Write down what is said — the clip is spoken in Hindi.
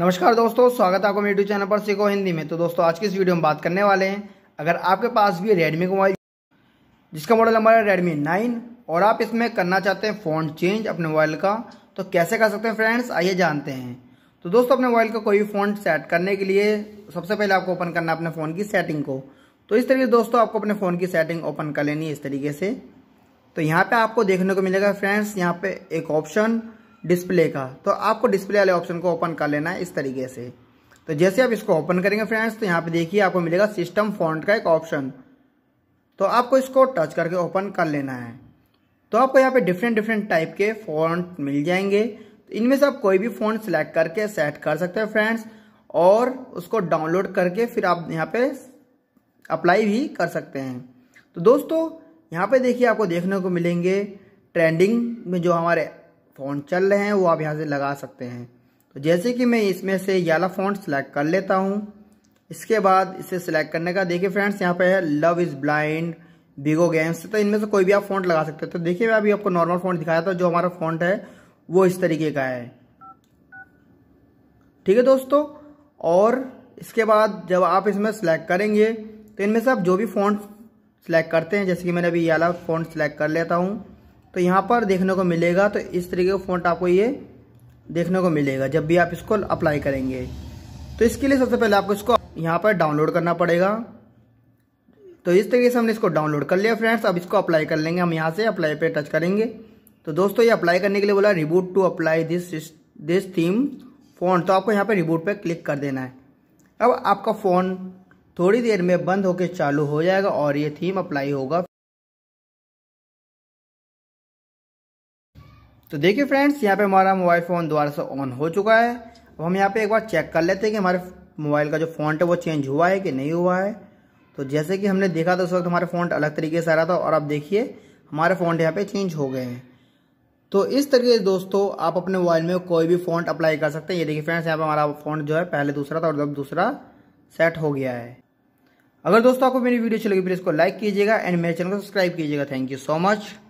नमस्कार दोस्तों स्वागत है आपको मेरे यूट्यूब चैनल पर सीखो हिंदी में तो दोस्तों आज के इस वीडियो में बात करने वाले हैं अगर आपके पास भी रेडमी का मोबाइल जिसका मॉडल नंबर है रेडमी नाइन और आप इसमें करना चाहते हैं फोन चेंज अपने मोबाइल का तो कैसे कर सकते हैं फ्रेंड्स आइए जानते हैं तो दोस्तों अपने मोबाइल का कोई भी सेट करने के लिए सबसे पहले आपको ओपन करना है अपने फ़ोन की सेटिंग को तो इस तरीके से दोस्तों आपको अपने फ़ोन की सेटिंग ओपन कर लेनी है इस तरीके से तो यहाँ पर आपको देखने को मिलेगा फ्रेंड्स यहाँ पर एक ऑप्शन डिस्प्ले का तो आपको डिस्प्ले वाले ऑप्शन को ओपन कर लेना है इस तरीके से तो जैसे आप इसको ओपन करेंगे फ्रेंड्स तो यहाँ पे देखिए आपको मिलेगा सिस्टम फॉन्ट का एक ऑप्शन तो आपको इसको टच करके ओपन कर लेना है तो आपको यहाँ पे डिफरेंट डिफरेंट टाइप के फॉन्ट मिल जाएंगे तो इनमें से आप कोई भी फॉन्ट सेलेक्ट करके सेट कर सकते हैं फ्रेंड्स और उसको डाउनलोड करके फिर आप यहाँ पे अप्लाई भी कर सकते हैं तो दोस्तों यहाँ पे देखिए आपको देखने को मिलेंगे ट्रेंडिंग में जो हमारे फ़ॉन्ट चल रहे हैं वो आप यहाँ से लगा सकते हैं तो जैसे कि मैं इसमें से याला फ़ॉन्ट सेलेक्ट कर लेता हूँ इसके बाद इसे सिलेक्ट करने का देखिए फ्रेंड्स यहाँ पे है love is blind Bigo games तो इनमें से कोई भी आप फ़ॉन्ट लगा सकते हो तो देखिए मैं अभी आपको नॉर्मल फ़ॉन्ट दिखाया था जो हमारा फ़ॉन्ट है वो इस तरीके का है ठीक है दोस्तों और इसके बाद जब आप इसमें सेलेक्ट करेंगे तो इनमें से आप जो भी फ़ॉन्ट सेलेक्ट करते हैं जैसे कि मैंने अभी याला फ़ॉन्ट सेलेक्ट कर लेता हूँ तो यहाँ पर देखने को मिलेगा तो इस तरीके का फ़ॉन्ट आपको ये देखने को मिलेगा जब भी आप इसको अप्लाई करेंगे तो इसके लिए सबसे पहले आपको इसको यहाँ पर डाउनलोड करना पड़ेगा तो इस तरीके से हमने इसको डाउनलोड कर लिया फ्रेंड्स अब इसको अप्लाई कर लेंगे हम यहाँ से अप्लाई पे टच करेंगे तो दोस्तों ये अप्लाई करने के लिए बोला reboot to apply this this theme phone तो आपको यहाँ पर रिबूट पर क्लिक कर देना है अब आपका फ़ोन थोड़ी देर में बंद होकर चालू हो जाएगा और ये थीम अप्लाई होगा तो देखिए फ्रेंड्स यहाँ पे हमारा मोबाइल फ़ोन दोबारा से ऑन हो चुका है अब हम यहाँ पे एक बार चेक कर लेते हैं कि हमारे मोबाइल का जो फ़ॉन्ट है वो चेंज हुआ है कि नहीं हुआ है तो जैसे कि हमने देखा था उस वक्त हमारे फ़ॉन्ट अलग तरीके से आ रहा था और आप देखिए हमारे फ़ॉन्ट यहाँ पे चेंज हो गए हैं तो इस तरीके से दोस्तों आप अपने मोबाइल में कोई भी फ़ॉन्ट अप्लाई कर सकते हैं ये देखिए फ्रेंड्स यहाँ पर हमारा फ़ॉन्ट जो है पहले दूसरा था और जब दूसरा सेट हो गया है अगर दोस्तों आपको मेरी वीडियो अच्छी लगी प्लीज़ इसको लाइक कीजिएगा एंड मेरे चैनल को सब्सक्राइब कीजिएगा थैंक यू सो मच